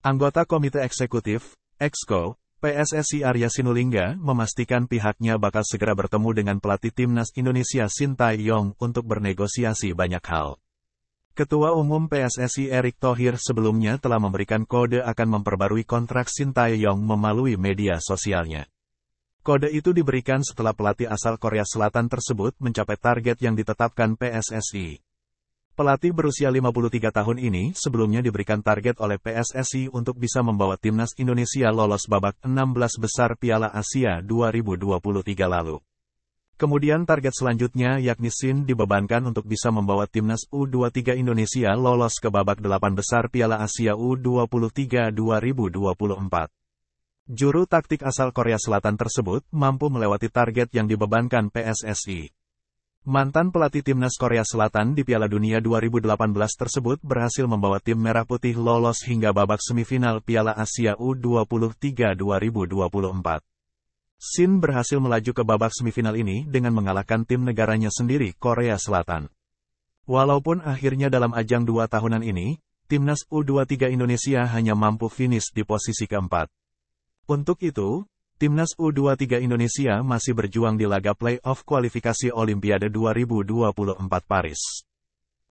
Anggota Komite Eksekutif, EXCO, PSSI Arya Sinulinga memastikan pihaknya bakal segera bertemu dengan pelatih timnas Indonesia Tae-yong untuk bernegosiasi banyak hal. Ketua Umum PSSI Erick Thohir sebelumnya telah memberikan kode akan memperbarui kontrak Tae-yong melalui media sosialnya. Kode itu diberikan setelah pelatih asal Korea Selatan tersebut mencapai target yang ditetapkan PSSI. Pelatih berusia 53 tahun ini sebelumnya diberikan target oleh PSSI untuk bisa membawa timnas Indonesia lolos babak 16 besar Piala Asia 2023 lalu. Kemudian target selanjutnya yakni Sin dibebankan untuk bisa membawa timnas U23 Indonesia lolos ke babak 8 besar Piala Asia U23 2024. Juru taktik asal Korea Selatan tersebut mampu melewati target yang dibebankan PSSI. Mantan pelatih timnas Korea Selatan di Piala Dunia 2018 tersebut berhasil membawa tim merah putih lolos hingga babak semifinal Piala Asia U23 2024. Sin berhasil melaju ke babak semifinal ini dengan mengalahkan tim negaranya sendiri Korea Selatan. Walaupun akhirnya dalam ajang dua tahunan ini, timnas U23 Indonesia hanya mampu finish di posisi keempat. Untuk itu, Timnas U23 Indonesia masih berjuang di laga playoff kualifikasi Olimpiade 2024 Paris.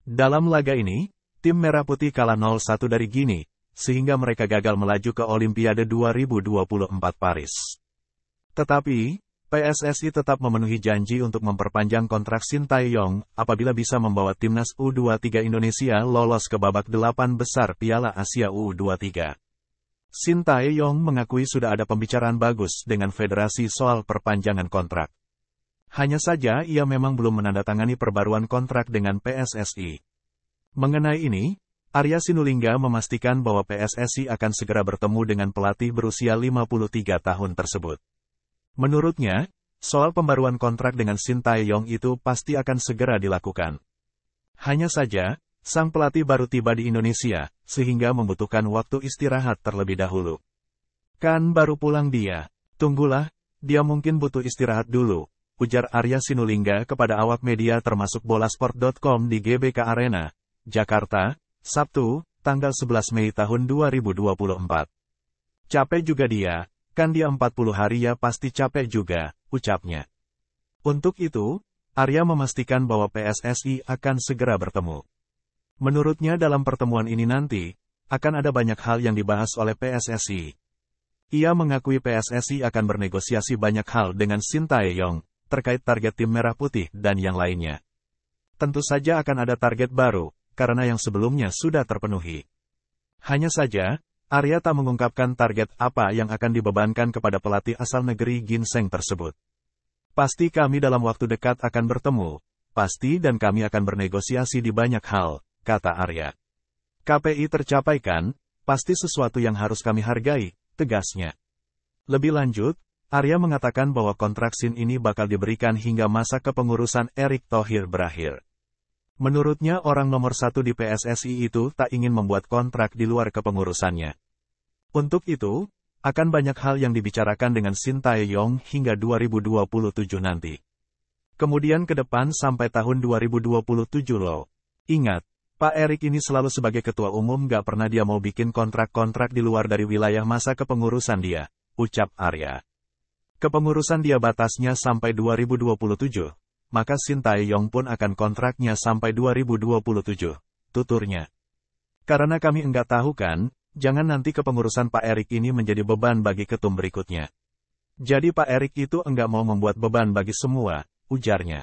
Dalam laga ini, tim Merah Putih kalah 0-1 dari Gini, sehingga mereka gagal melaju ke Olimpiade 2024 Paris. Tetapi, PSSI tetap memenuhi janji untuk memperpanjang kontrak Shin Tae-yong apabila bisa membawa timnas U23 Indonesia lolos ke babak delapan besar Piala Asia U23. Shin Tae-yong mengakui sudah ada pembicaraan bagus dengan federasi soal perpanjangan kontrak. Hanya saja ia memang belum menandatangani perbaruan kontrak dengan PSSI. Mengenai ini, Arya Sinulinga memastikan bahwa PSSI akan segera bertemu dengan pelatih berusia 53 tahun tersebut. Menurutnya, soal pembaruan kontrak dengan Shin Tae-yong itu pasti akan segera dilakukan. Hanya saja, Sang pelatih baru tiba di Indonesia, sehingga membutuhkan waktu istirahat terlebih dahulu. Kan baru pulang dia. Tunggulah, dia mungkin butuh istirahat dulu, ujar Arya Sinulinga kepada awak media termasuk bolasport.com di GBK Arena, Jakarta, Sabtu, tanggal 11 Mei tahun 2024. Capek juga dia, kan dia 40 hari ya pasti capek juga, ucapnya. Untuk itu, Arya memastikan bahwa PSSI akan segera bertemu. Menurutnya dalam pertemuan ini nanti, akan ada banyak hal yang dibahas oleh PSSI. Ia mengakui PSSI akan bernegosiasi banyak hal dengan Sintayong, terkait target tim merah putih dan yang lainnya. Tentu saja akan ada target baru, karena yang sebelumnya sudah terpenuhi. Hanya saja, Arya tak mengungkapkan target apa yang akan dibebankan kepada pelatih asal negeri Ginseng tersebut. Pasti kami dalam waktu dekat akan bertemu, pasti dan kami akan bernegosiasi di banyak hal, kata Arya. KPI tercapai kan, pasti sesuatu yang harus kami hargai, tegasnya. Lebih lanjut, Arya mengatakan bahwa kontrak SIN ini bakal diberikan hingga masa kepengurusan Erick Thohir berakhir. Menurutnya orang nomor satu di PSSI itu tak ingin membuat kontrak di luar kepengurusannya. Untuk itu, akan banyak hal yang dibicarakan dengan Shin Tae-yong hingga 2027 nanti. Kemudian ke depan sampai tahun 2027 loh. Ingat, Pak Erik ini selalu sebagai ketua umum gak pernah dia mau bikin kontrak-kontrak di luar dari wilayah masa kepengurusan dia, ucap Arya. Kepengurusan dia batasnya sampai 2027, maka Shin Yong pun akan kontraknya sampai 2027, tuturnya. Karena kami enggak tahu kan, jangan nanti kepengurusan Pak Erik ini menjadi beban bagi ketum berikutnya. Jadi Pak Erik itu enggak mau membuat beban bagi semua, ujarnya.